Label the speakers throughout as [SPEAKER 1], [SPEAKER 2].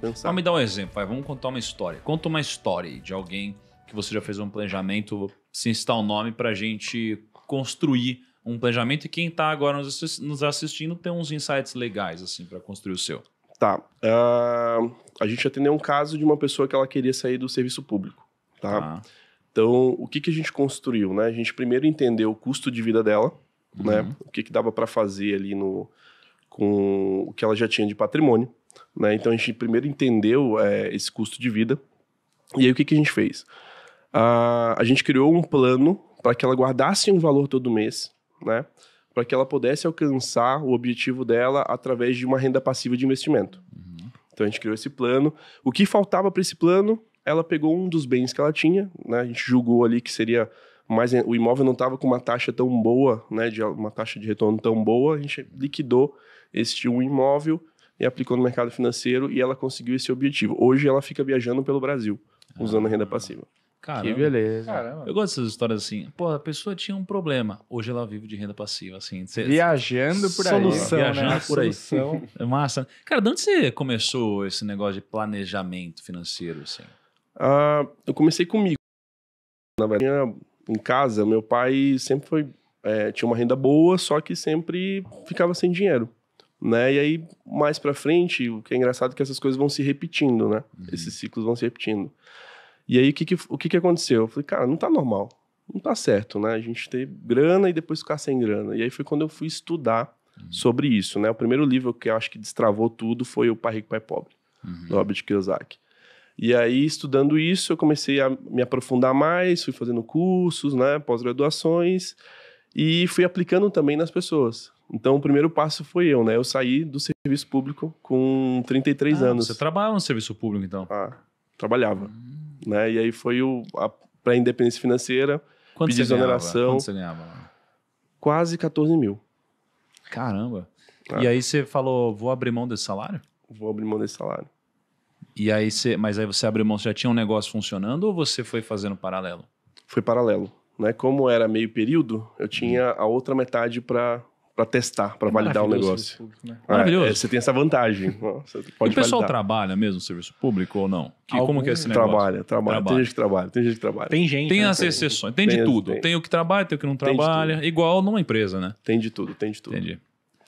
[SPEAKER 1] Pensar. Então, me dá um exemplo, vai. vamos contar uma história. Conta uma história de alguém que você já fez um planejamento, se instar o um nome para a gente construir um planejamento e quem está agora nos assistindo tem uns insights legais assim para construir o seu.
[SPEAKER 2] Tá. Uh, a gente atendeu um caso de uma pessoa que ela queria sair do serviço público, tá? tá. Então, o que, que a gente construiu, né? A gente primeiro entendeu o custo de vida dela, né? uhum. né? O que, que dava para fazer ali no com o que ela já tinha de patrimônio. Né? Então a gente primeiro entendeu é, esse custo de vida. E aí o que, que a gente fez? Ah, a gente criou um plano para que ela guardasse um valor todo mês, né? para que ela pudesse alcançar o objetivo dela através de uma renda passiva de investimento. Uhum. Então a gente criou esse plano. O que faltava para esse plano? Ela pegou um dos bens que ela tinha, né? a gente julgou ali que seria mas o imóvel não estava com uma taxa tão boa, né, de uma taxa de retorno tão boa, a gente liquidou este um imóvel e aplicou no mercado financeiro e ela conseguiu esse objetivo. Hoje ela fica viajando pelo Brasil, ah, usando a renda passiva.
[SPEAKER 1] Caramba. Que beleza. Caramba. Eu gosto dessas histórias assim. Pô, a pessoa tinha um problema. Hoje ela vive de renda passiva, assim. Cê, viajando por aí. Né? Solução, viajando né? por aí. Solução. É massa. Cara, de onde você começou esse negócio
[SPEAKER 2] de planejamento financeiro, assim? Ah, eu comecei comigo. Na verdade, em casa, meu pai sempre foi... É, tinha uma renda boa, só que sempre ficava sem dinheiro. Né? E aí, mais para frente, o que é engraçado é que essas coisas vão se repetindo, né? Uhum. Esses ciclos vão se repetindo. E aí, o que que, o que que aconteceu? Eu falei, cara, não tá normal. Não tá certo, né? A gente ter grana e depois ficar sem grana. E aí foi quando eu fui estudar uhum. sobre isso, né? O primeiro livro que eu acho que destravou tudo foi o Pai Rico, Pai Pobre, uhum. do Robert Kiyosaki. E aí, estudando isso, eu comecei a me aprofundar mais, fui fazendo cursos, né, pós-graduações e fui aplicando também nas pessoas. Então, o primeiro passo foi eu, né? Eu saí do serviço público com 33 ah, anos. Você trabalhava no serviço público, então? Ah, trabalhava. Hum. Né? E aí foi o para independência financeira,
[SPEAKER 1] Quanto pedi exoneração. Quanto você
[SPEAKER 2] ganhava? Quase 14 mil.
[SPEAKER 1] Caramba. Ah. E aí você falou, vou abrir mão desse salário? Vou abrir mão desse salário. E aí você, mas aí você abriu mão, você já tinha um negócio funcionando ou você foi fazendo paralelo?
[SPEAKER 2] Foi paralelo né? Como era meio período, eu tinha a outra metade para para testar, para é validar o negócio. Público, né? É, maravilhoso. É, é, você tem essa vantagem. Você pode e o pessoal validar. trabalha mesmo no serviço público ou não? Que, Algum... como que é esse negócio? Trabalha, trabalha, trabalha. Tem gente que trabalha, tem gente que trabalha. Tem gente. Tem né? as
[SPEAKER 1] exceções, tem, tem de tudo. Tem. tem. o que trabalha, tem o que não trabalha. Igual numa empresa, né? Tem de tudo, tem de tudo. Entendi.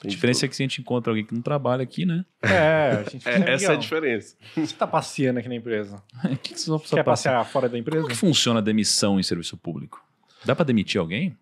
[SPEAKER 1] A diferença é que se a gente encontra alguém que não trabalha aqui, né? É, a gente é, Essa é a
[SPEAKER 2] diferença. Você está passeando aqui na empresa. O que, que você só Quer passear? passear fora da empresa? Como que
[SPEAKER 1] funciona a demissão em serviço público? Dá para demitir alguém?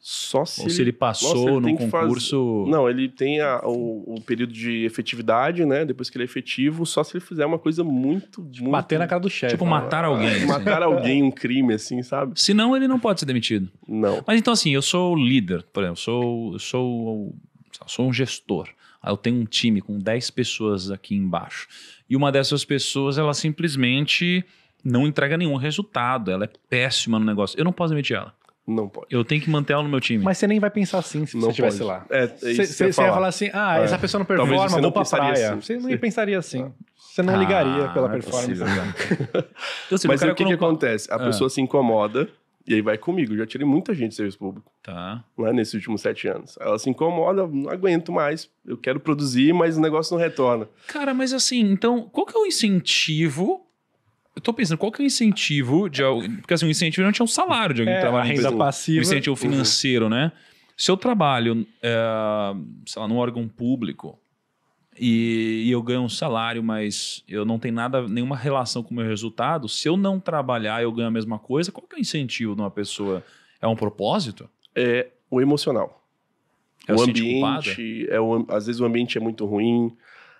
[SPEAKER 1] Só se, Ou se ele passou no concurso. Faz...
[SPEAKER 2] Não, ele tem a, o, o, período de efetividade, né? Depois que ele é efetivo, só se ele fizer uma coisa muito. Tipo, muito... Bater na cara do chefe. Tipo, matar ah, alguém. Assim. matar alguém, um crime, assim, sabe?
[SPEAKER 1] Senão, ele não pode ser demitido. Não. Mas então, assim, eu sou líder, por exemplo, sou, eu sou, eu sou um gestor. Eu tenho um time com 10 pessoas aqui embaixo. E uma dessas pessoas, ela simplesmente não entrega nenhum resultado. Ela é péssima no negócio. Eu não posso demitir ela. Não pode. Eu tenho que manter ela no meu time.
[SPEAKER 2] Mas você nem vai pensar assim se não você estivesse lá. É, é isso você, você ia falar assim, ah, é. essa pessoa não performa, você não pra praia. Assim. Você não pensaria assim. Você não ah, ligaria pela é performance. então, assim, Mas o, o que, que não... acontece? A ah. pessoa se incomoda e aí vai comigo. Eu já tirei muita gente do serviço público. Tá. Né, nesses últimos sete anos. Ela se incomoda, não aguento mais. Eu quero produzir, mas o negócio não retorna.
[SPEAKER 1] Cara, mas assim, então, qual que é o incentivo eu tô pensando, qual que é o incentivo de alguém. Porque assim, o incentivo não tinha um salário de alguém é, que trabalha na empresa. Passiva. O incentivo uhum. financeiro, uhum. né? Se eu trabalho, é, sei lá, num órgão público e, e, eu ganho um salário, mas eu não tenho nada, nenhuma relação com o meu resultado, se eu não trabalhar eu ganho a mesma coisa, qual que é o incentivo
[SPEAKER 2] de uma pessoa? É um propósito? É o emocional. É o, o ambiente, é o, às vezes o ambiente é muito ruim,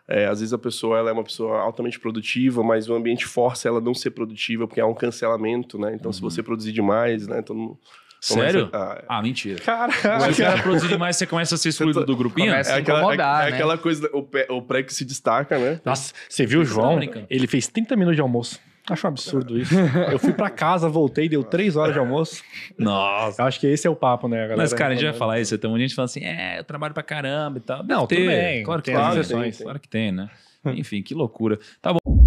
[SPEAKER 2] é, às vezes a pessoa ela é uma pessoa altamente produtiva, mas o ambiente força ela a não ser produtiva, porque há um cancelamento, né? Então, uhum. se você produzir demais, né? Todo então, Sério? Ah, é. ah, mentira. Caraca. Se o cara produzir
[SPEAKER 1] demais, você começa a ser excluído
[SPEAKER 2] tô... Tá do grupinho? Começa é a aquela, é incomodar, é, é né? aquela coisa, o, o pré que se destaca, né? Nossa, você viu o tá João? Ele fez 30 minutos de almoço. Acho um absurdo isso. Eu fui para casa, voltei, deu três horas de almoço. Nossa. Eu acho que esse é o papo, né, galera? Mas, cara, a gente vai então, falar
[SPEAKER 1] isso. Tem um gente que fala assim, é, eu trabalho pra caramba e tal. Não, tudo bem. Claro que tem, tem, tem. Claro que tem, né? Enfim, que loucura. Tá bom.